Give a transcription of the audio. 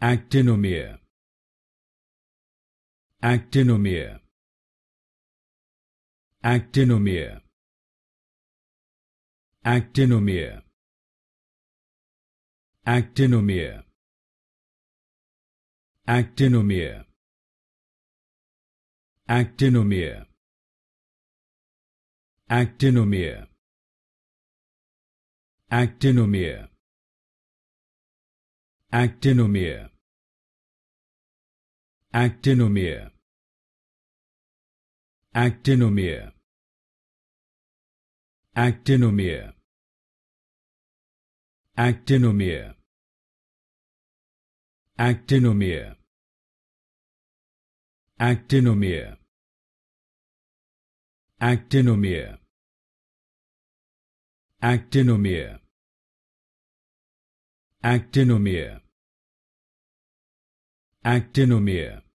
Actinomere Actinomere Actinomere Actinomere Actinomere Actinomere Actinomere Actinomere Actinomere Actinomere Actinomere Actinomere Actinomere Actinomere Actinomere Actinomere Actinomere Actinomere Actinomere Actinomere